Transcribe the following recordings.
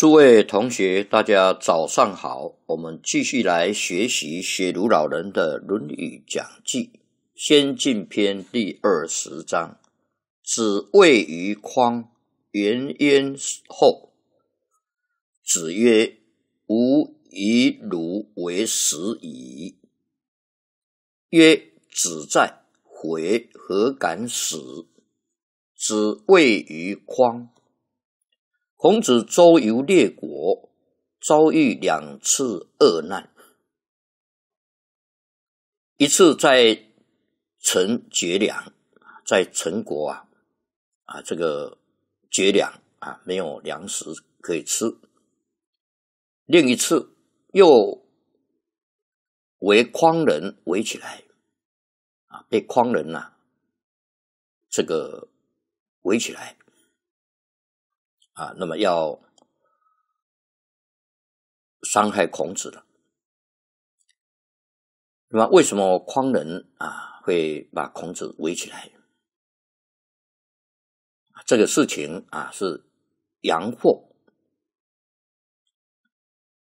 诸位同学，大家早上好。我们继续来学习雪庐老人的《论语讲记》先进篇第二十章。子谓于匡言焉后，子曰：“吾以汝为食矣。”曰：“子在回何敢死？”子谓于匡。孔子周游列国，遭遇两次恶难。一次在陈绝粮，在陈国啊，啊，这个绝粮啊，没有粮食可以吃。另一次又为匡人围起来，啊，被匡人呐，这个围起来。啊，那么要伤害孔子的。那么为什么匡人啊会把孔子围起来？这个事情啊是阳货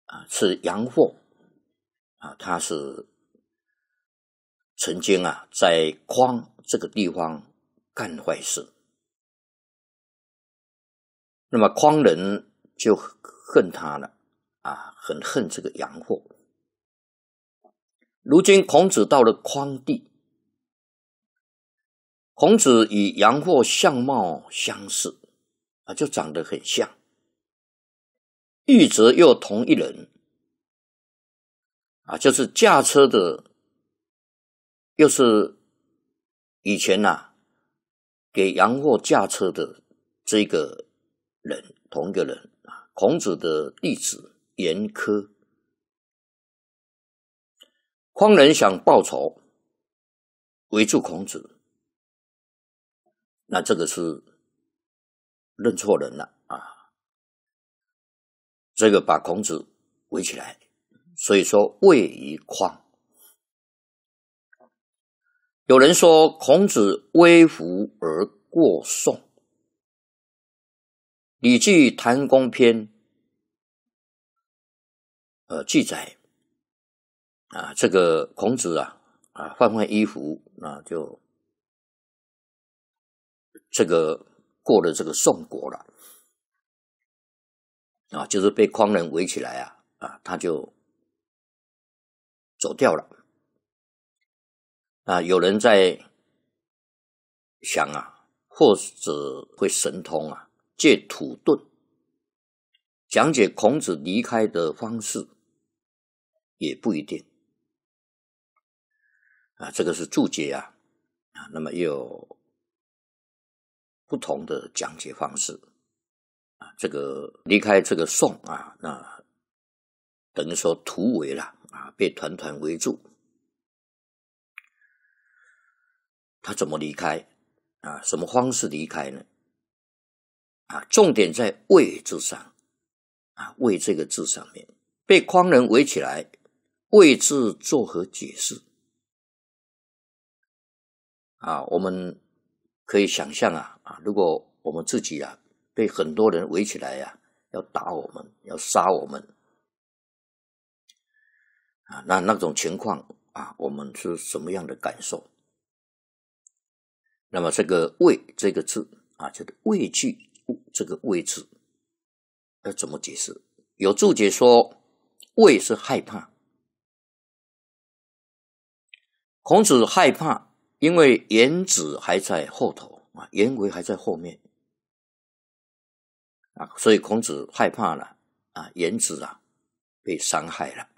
啊是阳货啊，他是曾经啊在匡这个地方干坏事。那么匡人就恨他了，啊，很恨这个杨货。如今孔子到了匡地，孔子与杨货相貌相似，啊，就长得很像，玉泽又同一人，啊，就是驾车的，又是以前呐给杨货驾车的这个。人同一个人啊，孔子的弟子严苛，匡人想报仇，围住孔子，那这个是认错人了啊，这个把孔子围起来，所以说位于匡。有人说孔子微服而过宋。《礼记·谭公篇》呃记载，啊，这个孔子啊，啊，换换衣服，那就这个过了这个宋国了，啊，就是被匡人围起来啊，啊，他就走掉了，啊，有人在想啊，或者会神通啊。借土遁讲解孔子离开的方式，也不一定啊。这个是注解啊啊。那么又有不同的讲解方式啊。这个离开这个宋啊，那等于说突围了啊，被团团围住，他怎么离开啊？什么方式离开呢？啊，重点在“位字上，啊，“位这个字上面被匡人围起来，“位字作何解释？啊，我们可以想象啊，啊，如果我们自己啊被很多人围起来呀，要打我们，要杀我们，啊，那那种情况啊，我们是什么样的感受？那么这个“畏”这个字啊，就是畏惧。这个位置要怎么解释？有注解说“畏”是害怕。孔子害怕，因为颜子还在后头啊，颜回还在后面啊，所以孔子害怕了啊，颜子啊被伤害了。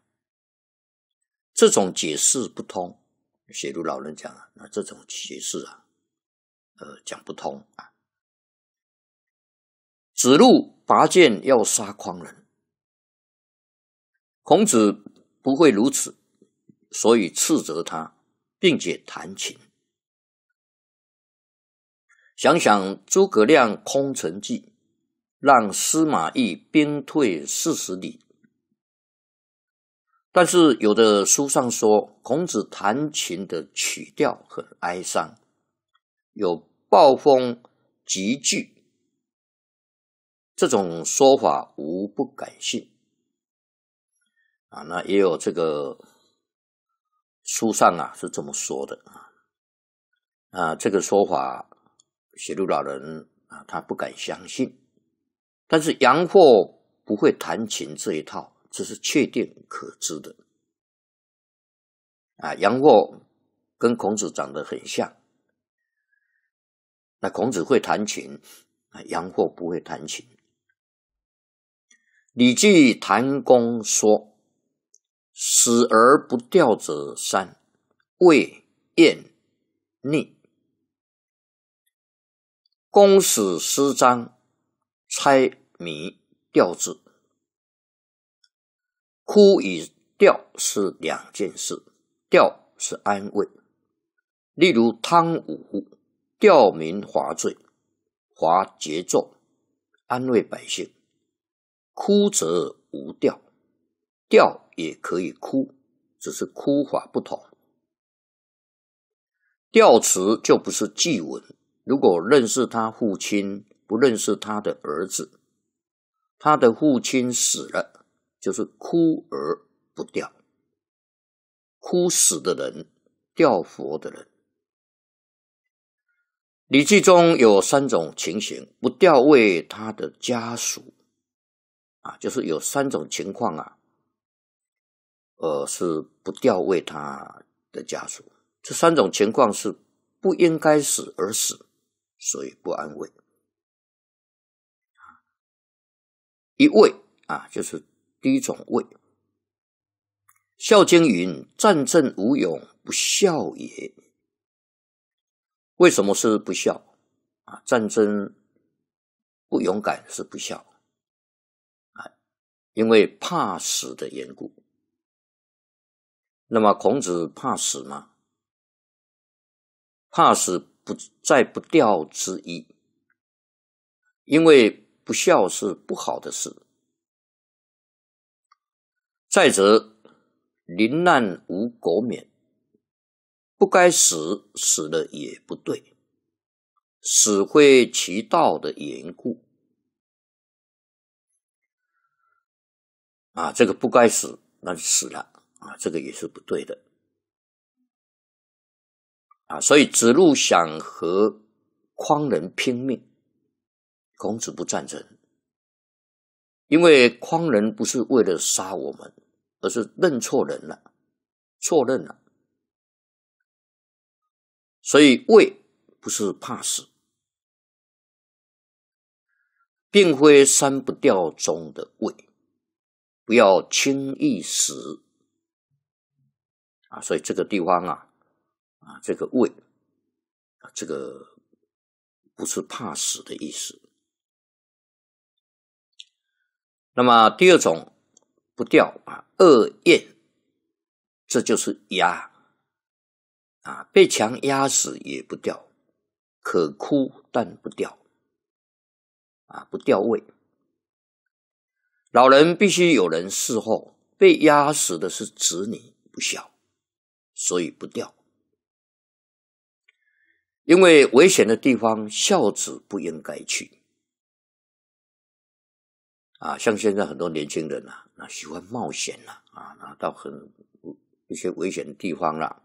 这种解释不通。写如老人讲啊，那这种解释啊，呃，讲不通啊。子路拔剑要杀匡人，孔子不会如此，所以斥责他，并且弹琴。想想诸葛亮空城计，让司马懿兵退四十里。但是有的书上说，孔子弹琴的曲调很哀伤，有暴风急剧。这种说法无不敢信啊！那也有这个书上啊是这么说的啊啊！这个说法，许鹿老人啊他不敢相信。但是杨过不会弹琴这一套，这是确定可知的啊！杨过跟孔子长得很像，那孔子会弹琴啊，杨过不会弹琴。《礼记·谈公》说：“死而不掉者三，谓宴、逆、公使私章，猜谜吊字，哭与吊是两件事，吊是安慰。例如汤武吊民伐罪，伐桀纣，安慰百姓。”哭则无掉，掉也可以哭，只是哭法不同。调词就不是祭文。如果认识他父亲，不认识他的儿子，他的父亲死了，就是哭而不掉。哭死的人，吊佛的人。礼记中有三种情形，不吊为他的家属。就是有三种情况啊，呃，是不调位他的家属。这三种情况是不应该死而死，所以不安慰。一位啊，就是第一种位。孝经》云：“战争无勇不孝也。”为什么是不孝？啊，战争不勇敢是不孝。因为怕死的缘故，那么孔子怕死吗？怕死不在不掉之一，因为不孝是不好的事。再则，临难无国免，不该死，死了也不对，死会其道的缘故。啊，这个不该死，那就死了啊！这个也是不对的啊！所以子路想和匡人拼命，孔子不赞成，因为匡人不是为了杀我们，而是认错人了，错认了。所以畏不是怕死，并非删不掉中的畏。不要轻易死啊！所以这个地方啊，啊，这个胃，这个不是怕死的意思。那么第二种不掉啊，恶咽，这就是压啊，被墙压死也不掉，可哭但不掉啊，不掉胃。老人必须有人侍候，被压死的是子女不孝，所以不掉。因为危险的地方，孝子不应该去。啊，像现在很多年轻人啊，那喜欢冒险呐、啊，那到很一些危险的地方了。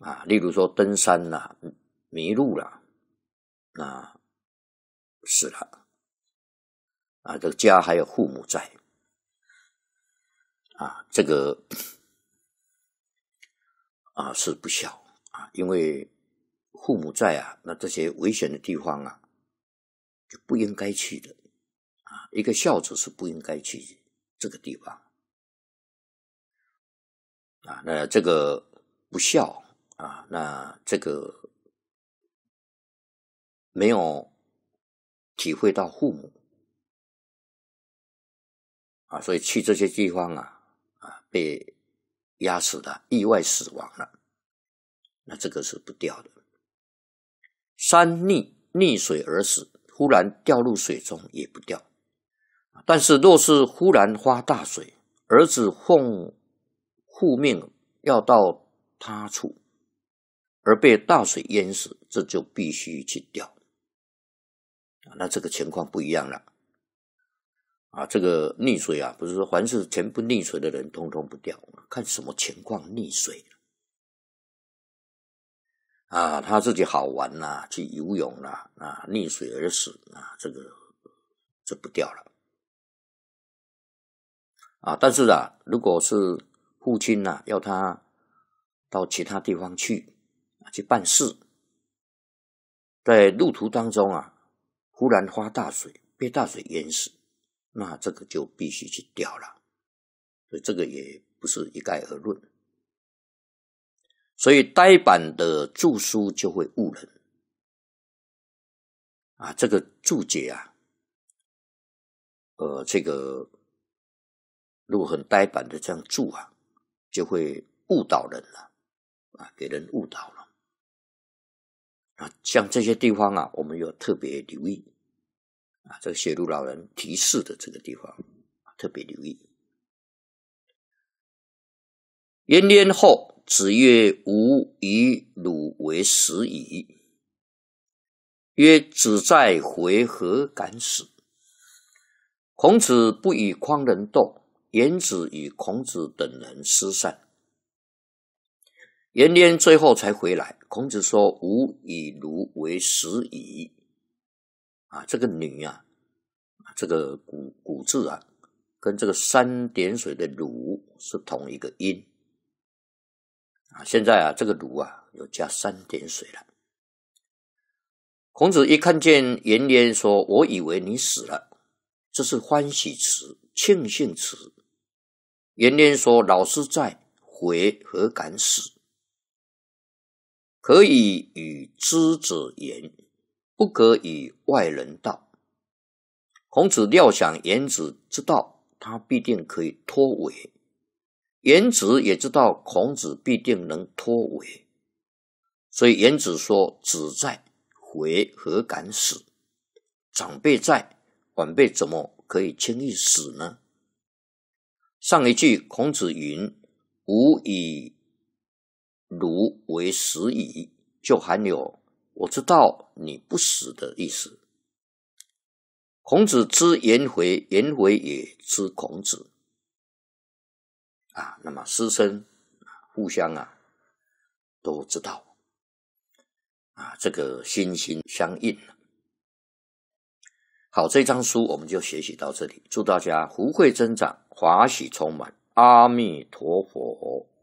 啊，例如说登山啦，迷路了，那死了。啊，这个家还有父母在，啊，这个啊是不孝啊，因为父母在啊，那这些危险的地方啊就不应该去的啊，一个孝子是不应该去这个地方啊，那这个不孝啊，那这个没有体会到父母。啊，所以去这些地方啊，啊，被压死的、意外死亡了，那这个是不掉的。山溺溺水而死，忽然掉入水中也不掉。但是若是忽然发大水，儿子奉护命要到他处，而被大水淹死，这就必须去钓。那这个情况不一样了。啊，这个溺水啊，不是说凡是全部溺水的人，通通不掉，看什么情况溺水啊，他自己好玩呐，去游泳了，啊，溺水而死啊，这个这不掉了。啊，但是啊，如果是父亲呐，要他到其他地方去，去办事，在路途当中啊，忽然发大水，被大水淹死。那这个就必须去掉了，所以这个也不是一概而论。所以呆板的著书就会误人啊，这个注解啊，呃，这个如果很呆板的这样注啊，就会误导人了啊，给人误导了啊，像这些地方啊，我们要特别留意。啊，这个雪路老人提示的这个地方，特别留意。延年后子曰：“吾以汝为食矣。”曰：“子在回何敢死？”孔子不与匡人斗。颜子与孔子等人失散。颜渊最后才回来。孔子说：“吾以汝为食矣。”啊，这个女呀，这个古古字啊，跟这个三点水的“鲁”是同一个音啊。现在啊，这个“鲁”啊，有加三点水了。孔子一看见颜渊，说：“我以为你死了。”这是欢喜词，庆幸词。颜渊说：“老师在，悔何敢死？可以与知者言。”不可与外人道。孔子料想颜子之道，他必定可以脱尾。颜子也知道孔子必定能脱尾，所以颜子说：“子在回何敢死？长辈在，晚辈怎么可以轻易死呢？”上一句孔子云：“吾以如为死矣”，就含有。我知道你不死的意思。孔子知颜回，颜回也知孔子。啊，那么师生，互相啊，都知道。啊，这个心心相印好，这张书我们就学习到这里。祝大家福慧增长，华喜充满。阿弥陀佛。